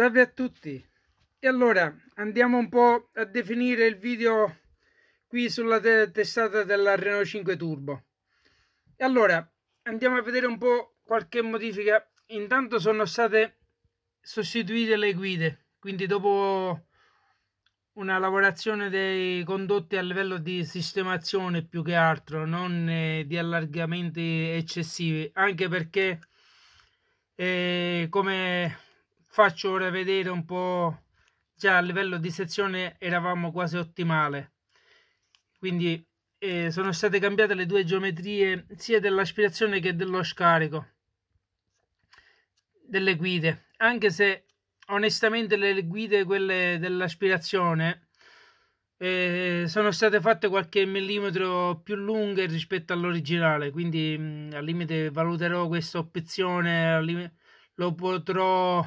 Salve a tutti! E allora andiamo un po' a definire il video qui sulla testata della Renault 5 Turbo. E allora andiamo a vedere un po' qualche modifica. Intanto sono state sostituite le guide, quindi dopo una lavorazione dei condotti a livello di sistemazione più che altro, non eh, di allargamenti eccessivi, anche perché eh, come faccio ora vedere un po' già a livello di sezione eravamo quasi ottimale quindi eh, sono state cambiate le due geometrie sia dell'aspirazione che dello scarico delle guide anche se onestamente le guide quelle dell'aspirazione eh, sono state fatte qualche millimetro più lunghe rispetto all'originale quindi mh, mm, al limite valuterò questa opzione lo potrò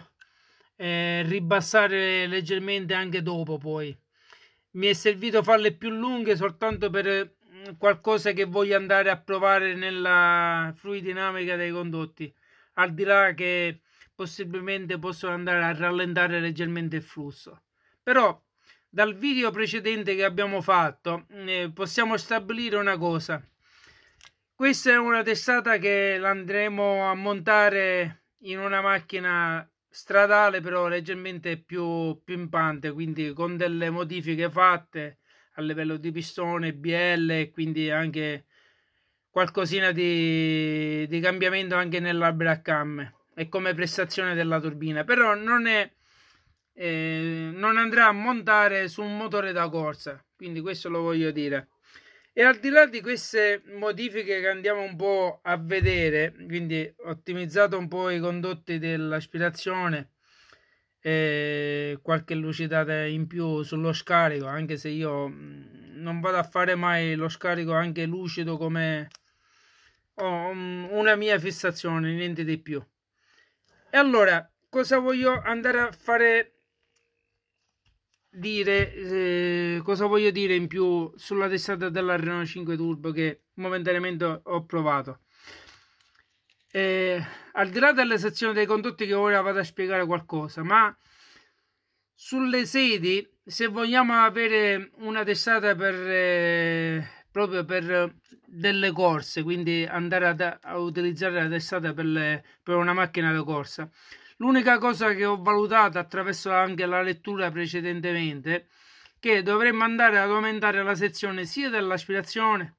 eh, ribassare leggermente anche dopo poi. Mi è servito farle più lunghe soltanto per mm, qualcosa che voglio andare a provare nella fluidinamica dei condotti, al di là che possibilmente posso andare a rallentare leggermente il flusso. Però dal video precedente che abbiamo fatto mm, eh, possiamo stabilire una cosa. Questa è una testata che l'andremo a montare in una macchina stradale però leggermente più pimpante, quindi con delle modifiche fatte a livello di pistone, BL e quindi anche qualcosina di, di cambiamento anche nell'albero a camme e come prestazione della turbina, però non è... Eh, non andrà a montare su un motore da corsa, quindi questo lo voglio dire. E al di là di queste modifiche che andiamo un po' a vedere, quindi ottimizzato un po' i condotti dell'aspirazione, eh, qualche lucidata in più sullo scarico, anche se io mm, non vado a fare mai lo scarico anche lucido come oh, una mia fissazione, niente di più. E allora, cosa voglio andare a fare dire eh, cosa voglio dire in più sulla testata della Renault 5 Turbo che momentaneamente ho provato. Eh, al di là della sezione dei condotti che ora vado a spiegare qualcosa, ma sulle sedi, se vogliamo avere una testata per, eh, proprio per delle corse, quindi andare ad, a utilizzare la testata per, le, per una macchina da corsa, L'unica cosa che ho valutato attraverso anche la lettura precedentemente che dovremmo andare ad aumentare la sezione sia dell'aspirazione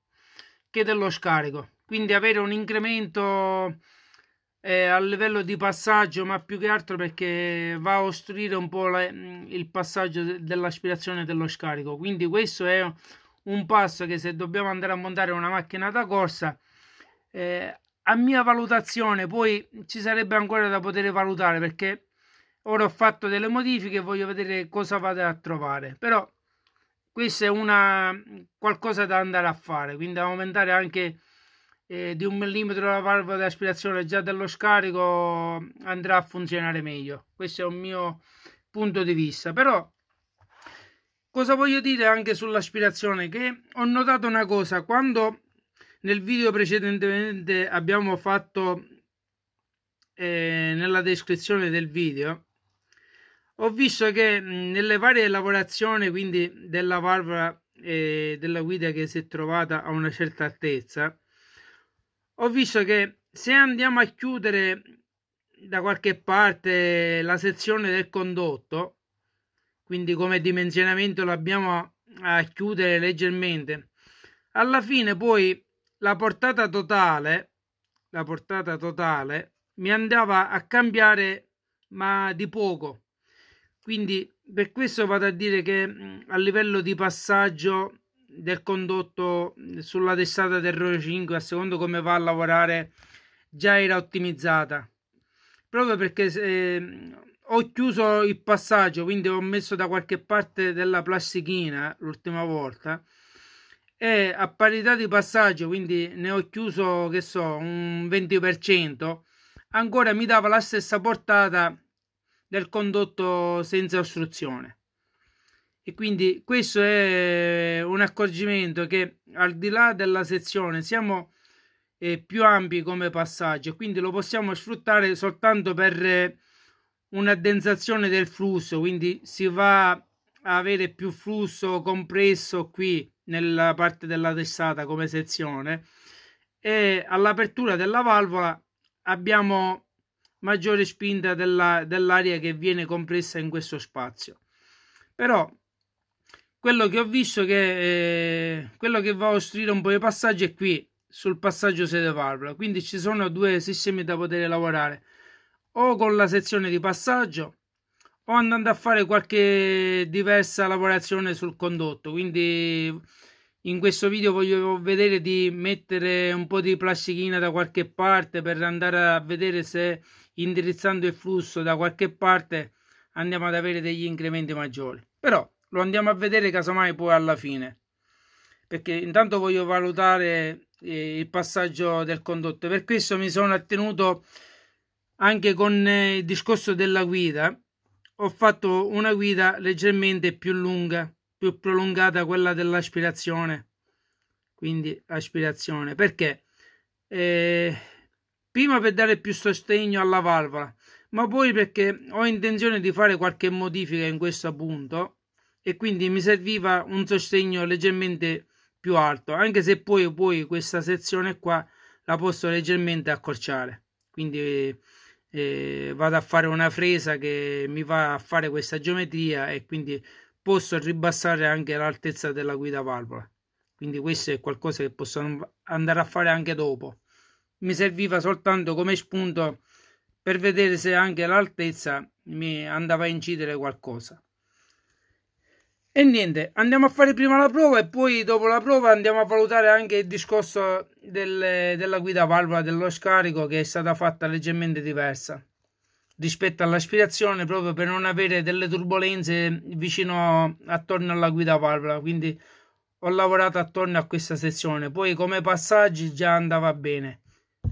che dello scarico, quindi avere un incremento eh, a livello di passaggio, ma più che altro perché va a ostruire un po' la, mm, il passaggio dell'aspirazione e dello scarico. Quindi questo è un passo che se dobbiamo andare a montare una macchina da corsa eh, a mia valutazione, poi ci sarebbe ancora da poter valutare perché ora ho fatto delle modifiche e voglio vedere cosa vado a trovare. Però questa è una qualcosa da andare a fare, quindi aumentare anche eh, di un millimetro la valvola di aspirazione già dello scarico andrà a funzionare meglio. Questo è un mio punto di vista, però cosa voglio dire anche sull'aspirazione che ho notato una cosa quando nel video precedentemente abbiamo fatto eh, nella descrizione del video ho visto che nelle varie lavorazioni quindi della valvola e eh, della guida che si è trovata a una certa altezza ho visto che se andiamo a chiudere da qualche parte la sezione del condotto quindi come dimensionamento l'abbiamo a chiudere leggermente alla fine poi la portata totale, la portata totale mi andava a cambiare ma di poco. Quindi per questo vado a dire che mm, a livello di passaggio del condotto mm, sulla testata del Roe 5 a secondo come va a lavorare già era ottimizzata proprio perché eh, ho chiuso il passaggio quindi ho messo da qualche parte della plastichina l'ultima volta e a parità di passaggio, quindi ne ho chiuso che so un 20%, ancora mi dava la stessa portata del condotto senza ostruzione. E quindi questo è un accorgimento che al di là della sezione siamo eh, più ampi come passaggio, quindi lo possiamo sfruttare soltanto per eh, un'addensazione del flusso, quindi si va a avere più flusso compresso qui nella parte della testata come sezione e all'apertura della valvola abbiamo maggiore spinta della, dell'aria che viene compressa in questo spazio però quello che ho visto che eh, quello che va a ostruire un po' i passaggi è qui sul passaggio sede valvola quindi ci sono due sistemi da poter lavorare o con la sezione di passaggio o andando a fare qualche diversa lavorazione sul condotto quindi in questo video voglio vedere di mettere un po' di plastichina da qualche parte per andare a vedere se indirizzando il flusso da qualche parte andiamo ad avere degli incrementi maggiori però lo andiamo a vedere casomai poi alla fine perché intanto voglio valutare eh, il passaggio del condotto per questo mi sono attenuto anche con eh, il discorso della guida ho fatto una guida leggermente più lunga, più prolungata quella dell'aspirazione. Quindi aspirazione, perché eh, prima per dare più sostegno alla valvola, ma poi perché ho intenzione di fare qualche modifica in questo punto e quindi mi serviva un sostegno leggermente più alto, anche se poi, poi questa sezione qua la posso leggermente accorciare. Quindi eh, vado a fare una fresa che mi va a fare questa geometria e quindi posso ribassare anche l'altezza della guida valvola quindi questo è qualcosa che posso andare a fare anche dopo mi serviva soltanto come spunto per vedere se anche l'altezza mi andava a incidere qualcosa e niente, andiamo a fare prima la prova e poi dopo la prova andiamo a valutare anche il discorso del, della guida valvola dello scarico che è stata fatta leggermente diversa rispetto all'aspirazione proprio per non avere delle turbolenze vicino attorno alla guida valvola, quindi ho lavorato attorno a questa sezione, poi come passaggi già andava bene.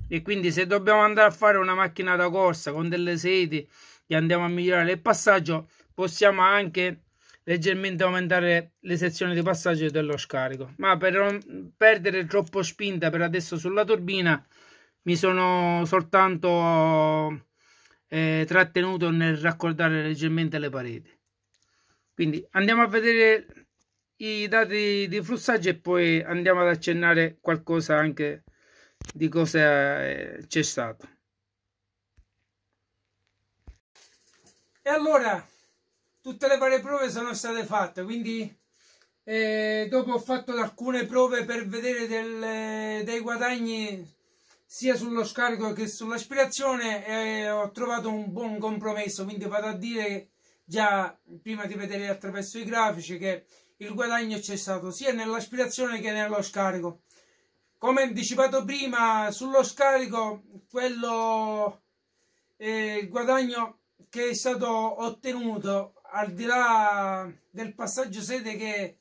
E quindi se dobbiamo andare a fare una macchina da corsa con delle sedi e andiamo a migliorare il passaggio, possiamo anche leggermente aumentare le sezioni di passaggio dello scarico ma per non perdere troppo spinta per adesso sulla turbina mi sono soltanto eh, trattenuto nel raccordare leggermente le pareti quindi andiamo a vedere i dati di flussaggio e poi andiamo ad accennare qualcosa anche di cosa eh, c'è stato e allora tutte le varie prove sono state fatte, quindi eh, dopo ho fatto alcune prove per vedere del, dei guadagni sia sullo scarico che sull'aspirazione e ho trovato un buon compromesso, quindi vado a dire già prima di vedere attraverso i grafici che il guadagno c'è stato sia nell'aspirazione che nello scarico. Come anticipato prima, sullo scarico quello eh, il guadagno che è stato ottenuto al di là del passaggio sede che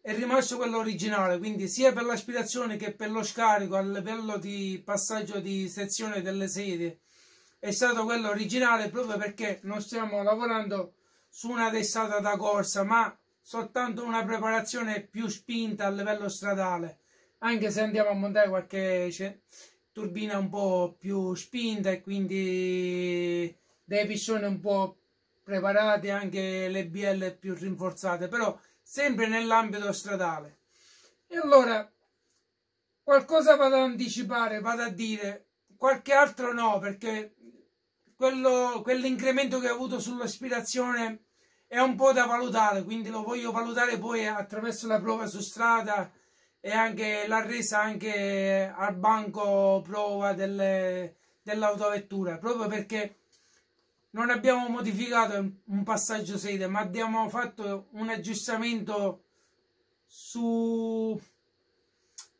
è rimasto quello originale, quindi sia per l'aspirazione che per lo scarico a livello di passaggio di sezione delle sedie è stato quello originale proprio perché non stiamo lavorando su una testata da corsa, ma soltanto una preparazione più spinta a livello stradale, anche se andiamo a montare qualche turbina un po' più spinta e quindi dei pistoni un po' più preparate anche le BL più rinforzate, però sempre nell'ambito stradale. E allora qualcosa vado ad anticipare, vado a dire, qualche altro no, perché quell'incremento che ho avuto sull'aspirazione è un po' da valutare, quindi lo voglio valutare poi attraverso la prova su strada e anche la resa anche al banco prova delle, dell'autovettura, proprio perché non abbiamo modificato un passaggio sede, ma abbiamo fatto un aggiustamento su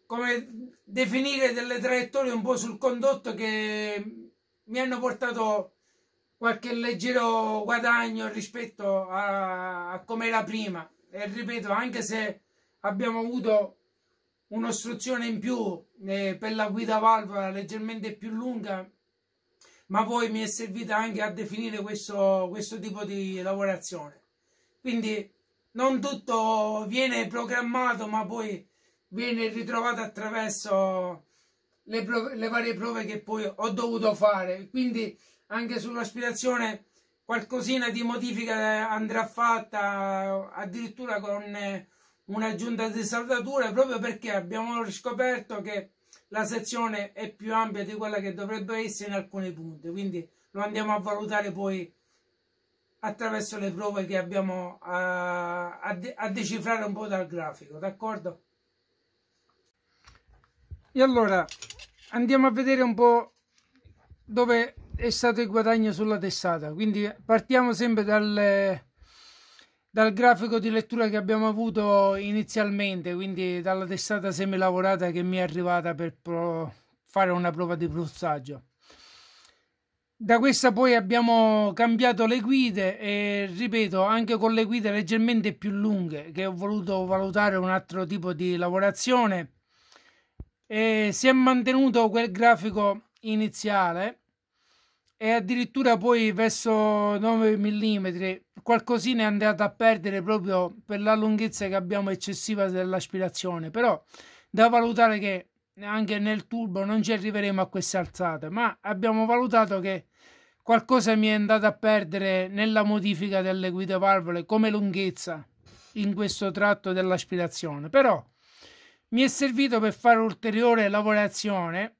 come definire delle traiettorie un po' sul condotto che mi hanno portato qualche leggero guadagno rispetto a, a come era prima e ripeto anche se abbiamo avuto un'ostruzione in più eh, per la guida valvola leggermente più lunga ma poi mi è servita anche a definire questo, questo tipo di lavorazione. Quindi non tutto viene programmato, ma poi viene ritrovato attraverso le, prove, le varie prove che poi ho dovuto fare. Quindi anche sull'aspirazione qualcosina di modifica andrà fatta addirittura con eh, un'aggiunta di saldature proprio perché abbiamo riscoperto che la sezione è più ampia di quella che dovrebbe essere in alcuni punti, quindi lo andiamo a valutare poi attraverso le prove che abbiamo a, a, de, a decifrare un po' dal grafico, d'accordo? E allora andiamo a vedere un po' dove è stato il guadagno sulla testata, quindi partiamo sempre dal dal grafico di lettura che abbiamo avuto inizialmente, quindi dalla testata semilavorata che mi è arrivata per fare una prova di pruzzaggio. Da questa poi abbiamo cambiato le guide e ripeto anche con le guide leggermente più lunghe che ho voluto valutare un altro tipo di lavorazione e si è mantenuto quel grafico iniziale e addirittura poi verso 9 mm qualcosina è andata a perdere proprio per la lunghezza che abbiamo eccessiva dell'aspirazione però da valutare che anche nel turbo non ci arriveremo a queste alzate ma abbiamo valutato che qualcosa mi è andato a perdere nella modifica delle guide valvole come lunghezza in questo tratto dell'aspirazione però mi è servito per fare ulteriore lavorazione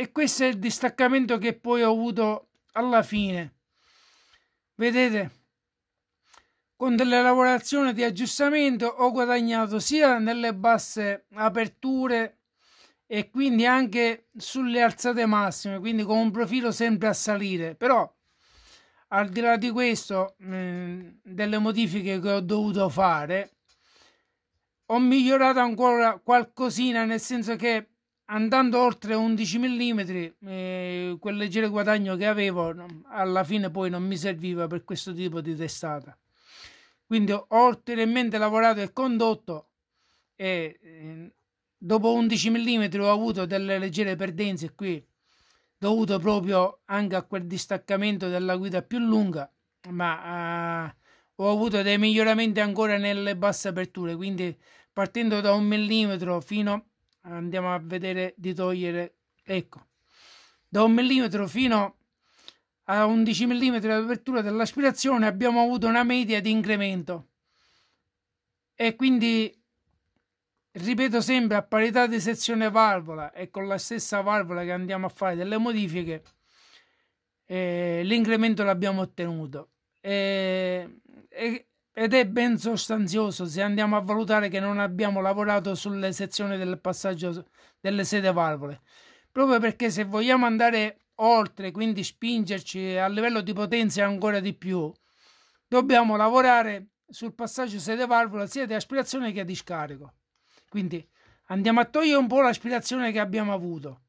e questo è il distaccamento che poi ho avuto alla fine. Vedete? con delle lavorazioni di aggiustamento ho guadagnato sia nelle basse aperture e quindi anche sulle alzate massime quindi con un profilo sempre a salire però al di là di questo mm, delle modifiche che ho dovuto fare ho migliorato ancora qualcosina nel senso che andando oltre 11 mm, eh, quel leggero guadagno che avevo alla fine poi non mi serviva per questo tipo di testata. Quindi ho ulteriormente lavorato il condotto e eh, dopo 11 mm ho avuto delle leggere perdenze qui dovuto proprio anche a quel distaccamento della guida più lunga, ma eh, ho avuto dei miglioramenti ancora nelle basse aperture, quindi partendo da un millimetro fino a andiamo a vedere di togliere, ecco, da un millimetro fino a 11 mm l'apertura dell'aspirazione abbiamo avuto una media di incremento e quindi ripeto sempre a parità di sezione valvola e con la stessa valvola che andiamo a fare delle modifiche eh, l'incremento l'abbiamo ottenuto e, e, ed è ben sostanzioso se andiamo a valutare che non abbiamo lavorato sulle sezioni del passaggio delle sede valvole. Proprio perché se vogliamo andare oltre, quindi spingerci a livello di potenza ancora di più, dobbiamo lavorare sul passaggio sede valvola sia di aspirazione che di scarico. Quindi andiamo a togliere un po' l'aspirazione che abbiamo avuto,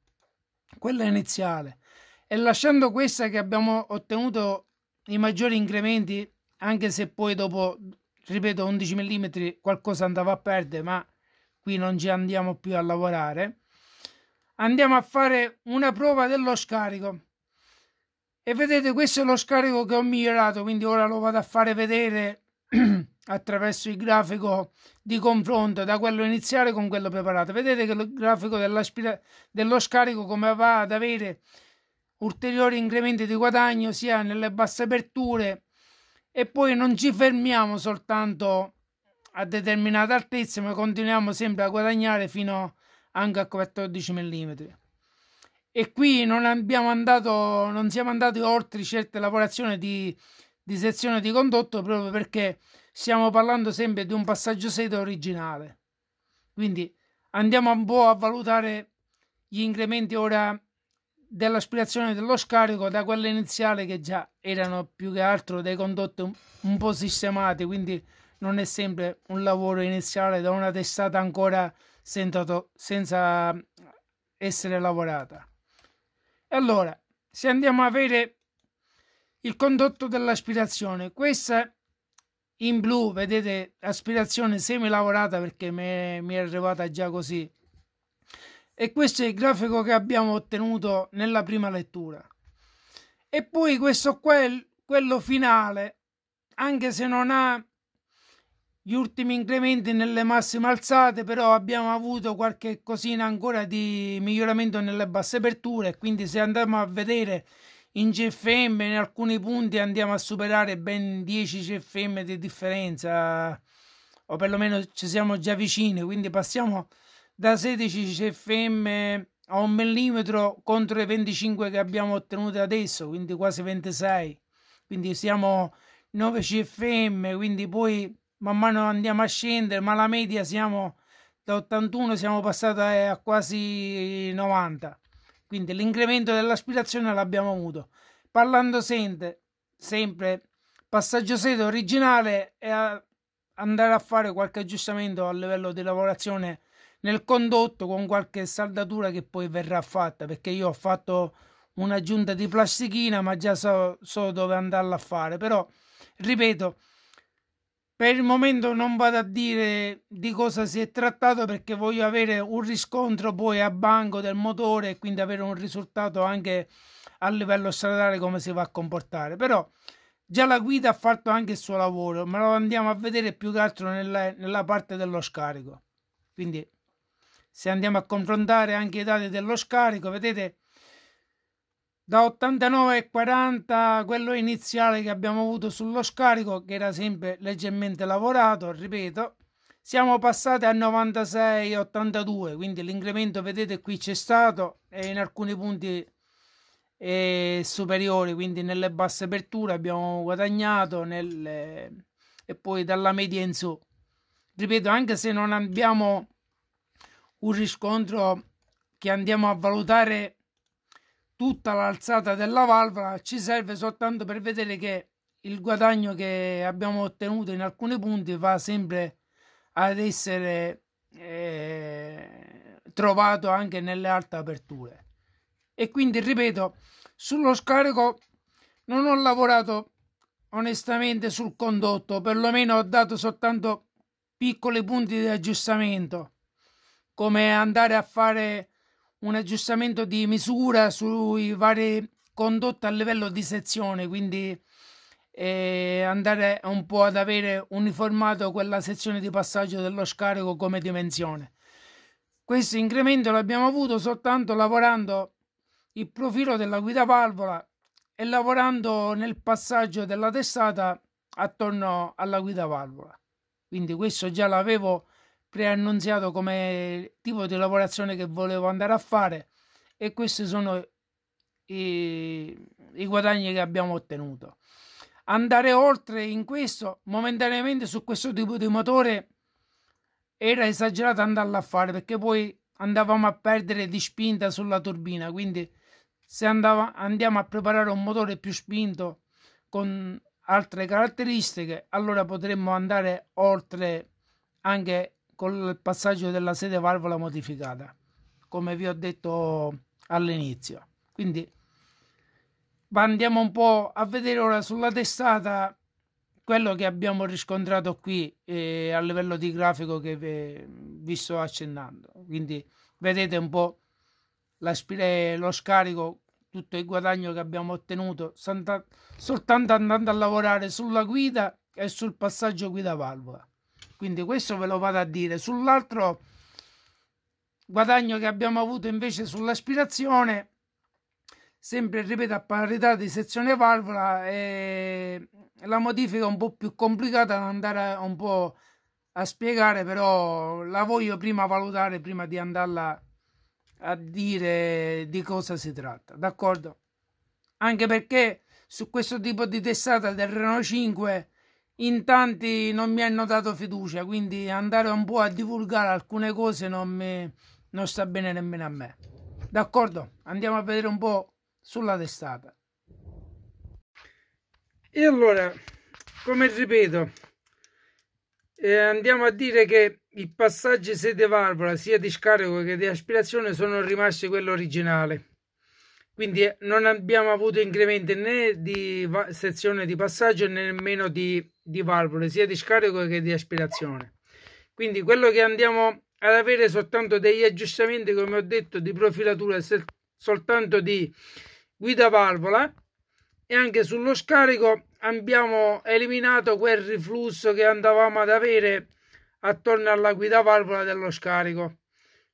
quella iniziale, e lasciando questa che abbiamo ottenuto i maggiori incrementi anche se poi dopo, ripeto, 11 mm qualcosa andava a perdere, ma qui non ci andiamo più a lavorare. Andiamo a fare una prova dello scarico. E vedete, questo è lo scarico che ho migliorato, quindi ora lo vado a fare vedere attraverso il grafico di confronto da quello iniziale con quello preparato. Vedete che il grafico dello scarico come va ad avere ulteriori incrementi di guadagno sia nelle basse aperture e poi non ci fermiamo soltanto a determinate altezze, ma continuiamo sempre a guadagnare fino anche a 14 mm. E qui non, andato, non siamo andati oltre certe lavorazioni di, di sezione di condotto proprio perché stiamo parlando sempre di un passaggio sede originale. Quindi andiamo un po' a valutare gli incrementi ora dell'aspirazione dello scarico da quella iniziale che già erano più che altro dei condotti un, po' sistemati, quindi non è sempre un lavoro iniziale da una testata ancora senza, senza essere lavorata. E allora, se andiamo a vedere il condotto dell'aspirazione, questa in blu vedete aspirazione semi lavorata perché mi è, mi è arrivata già così e questo è il grafico che abbiamo ottenuto nella prima lettura. E poi questo qua è quello finale, anche se non ha gli ultimi incrementi nelle massime alzate, però abbiamo avuto qualche cosina ancora di miglioramento nelle basse aperture, quindi se andiamo a vedere in gfm in alcuni punti andiamo a superare ben 10 gfm di differenza o perlomeno ci siamo già vicini, quindi passiamo da 16 cfm a un millimetro contro i 25 che abbiamo ottenuto adesso, quindi quasi 26. Quindi siamo 9 cfm, quindi poi man mano andiamo a scendere, ma la media siamo da 81 siamo passati a quasi 90. Quindi l'incremento dell'aspirazione l'abbiamo avuto. Parlando sempre, sempre passaggio sete originale e andare a fare qualche aggiustamento a livello di lavorazione nel condotto con qualche saldatura che poi verrà fatta perché io ho fatto un'aggiunta di plastichina ma già so, so dove andarla a fare però ripeto per il momento non vado a dire di cosa si è trattato perché voglio avere un riscontro poi a banco del motore e quindi avere un risultato anche a livello stradale come si va a comportare però già la guida ha fatto anche il suo lavoro ma lo andiamo a vedere più che altro nella, nella parte dello scarico quindi se andiamo a confrontare anche i dati dello scarico vedete da 89,40 quello iniziale che abbiamo avuto sullo scarico che era sempre leggermente lavorato ripeto siamo passati a 96,82 quindi l'incremento vedete qui c'è stato e in alcuni punti è superiore quindi nelle basse aperture abbiamo guadagnato nelle... e poi dalla media in su ripeto anche se non abbiamo un riscontro che andiamo a valutare tutta l'alzata della valvola ci serve soltanto per vedere che il guadagno che abbiamo ottenuto in alcuni punti va sempre ad essere eh, trovato anche nelle altre aperture e quindi ripeto sullo scarico non ho lavorato onestamente sul condotto perlomeno ho dato soltanto piccoli punti di aggiustamento come andare a fare un aggiustamento di misura sui vari condotti a livello di sezione, quindi eh, andare un po' ad avere uniformato quella sezione di passaggio dello scarico come dimensione. Questo incremento l'abbiamo avuto soltanto lavorando il profilo della guida valvola e lavorando nel passaggio della testata attorno alla guida valvola. Quindi questo già l'avevo preannunziato come tipo di lavorazione che volevo andare a fare e questi sono i, i guadagni che abbiamo ottenuto. Andare oltre in questo, momentaneamente su questo tipo di motore era esagerato andarlo a fare perché poi andavamo a perdere di spinta sulla turbina, quindi se andava, andiamo a preparare un motore più spinto con altre caratteristiche, allora potremmo andare oltre anche con il passaggio della sede valvola modificata, come vi ho detto all'inizio. Quindi andiamo un po' a vedere ora sulla testata quello che abbiamo riscontrato qui eh, a livello di grafico che vi, vi sto accennando. Quindi vedete un po' la, lo scarico, tutto il guadagno che abbiamo ottenuto soltanto andando a lavorare sulla guida e sul passaggio guida valvola. Quindi questo ve lo vado a dire. Sull'altro guadagno che abbiamo avuto invece sull'aspirazione, sempre ripeto a parità di sezione valvola, eh, la modifica è un po' più complicata da andare un po' a spiegare, però la voglio prima valutare prima di andarla a dire di cosa si tratta, d'accordo? Anche perché su questo tipo di testata del Renault 5 in tanti non mi hanno dato fiducia, quindi andare un po' a divulgare alcune cose non, mi, non sta bene nemmeno a me. D'accordo, andiamo a vedere un po' sulla testata. E allora, come ripeto, eh, andiamo a dire che i passaggi sede valvola sia di scarico che di aspirazione sono rimasti quello originale quindi eh, non abbiamo avuto incrementi né di sezione di passaggio né nemmeno di di valvole sia di scarico che di aspirazione. Quindi quello che andiamo ad avere soltanto degli aggiustamenti, come ho detto, di profilatura, soltanto di guida valvola e anche sullo scarico abbiamo eliminato quel riflusso che andavamo ad avere attorno alla guida valvola dello scarico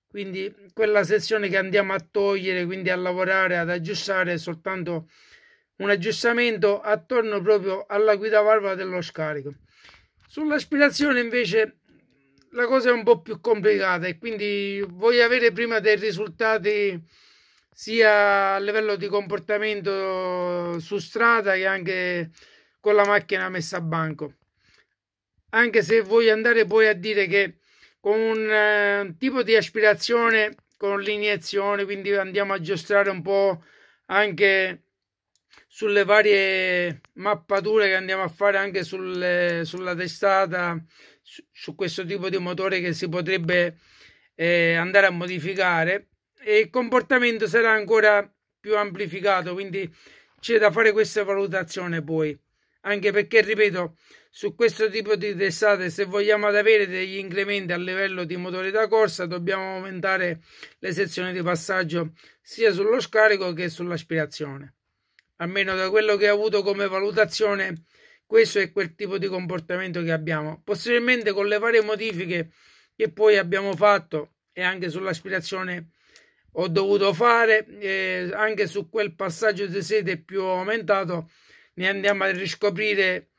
quindi quella sezione che andiamo a togliere quindi a lavorare ad aggiustare soltanto un aggiustamento attorno proprio alla guida valvola dello scarico. Sull'aspirazione invece la cosa è un po' più complicata e quindi voglio avere prima dei risultati sia a livello di comportamento su strada che anche con la macchina messa a banco. Anche se voglio andare poi a dire che con un eh, tipo di aspirazione con l'iniezione, quindi andiamo a aggiustare un po' anche sulle varie mappature che andiamo a fare anche sulle, sulla testata su, su, questo tipo di motore che si potrebbe eh, andare a modificare e il comportamento sarà ancora più amplificato quindi c'è da fare questa valutazione poi anche perché ripeto su questo tipo di testate se vogliamo avere degli incrementi a livello di motore da corsa dobbiamo aumentare le sezioni di passaggio sia sullo scarico che sull'aspirazione almeno da quello che ho avuto come valutazione, questo è quel tipo di comportamento che abbiamo. Possibilmente con le varie modifiche che poi abbiamo fatto e anche sull'aspirazione ho dovuto fare, eh, anche su quel passaggio di sede più aumentato, ne andiamo a riscoprire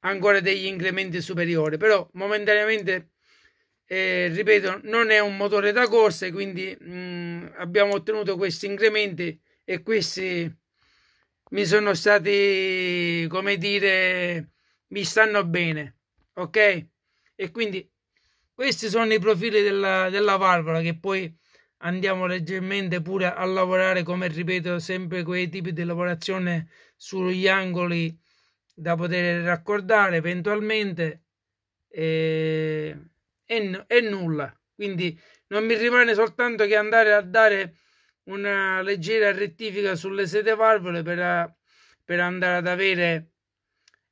ancora degli incrementi superiori, però momentaneamente, eh, ripeto, non è un motore da corsa, quindi mh, mm, abbiamo ottenuto questi incrementi e questi mi sono stati, come dire, mi stanno bene, ok? E quindi questi sono i profili della, della valvola che poi andiamo leggermente pure a lavorare, come ripeto, sempre quei tipi di lavorazione sugli angoli da poter raccordare eventualmente e, e, e nulla. Quindi non mi rimane soltanto che andare a dare una leggera rettifica sulle sete valvole per, per andare ad avere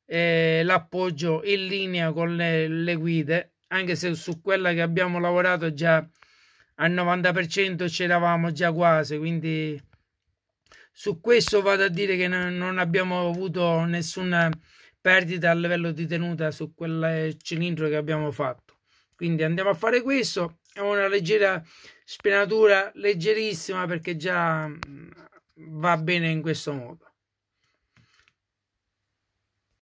eh, l'appoggio in linea con le, le, guide anche se su quella che abbiamo lavorato già al 90% c'eravamo già quasi quindi su questo vado a dire che non abbiamo avuto nessuna perdita a livello di tenuta su quel eh, cilindro che abbiamo fatto quindi andiamo a fare questo è una leggera Spianatura leggerissima perché già mm, va bene in questo modo.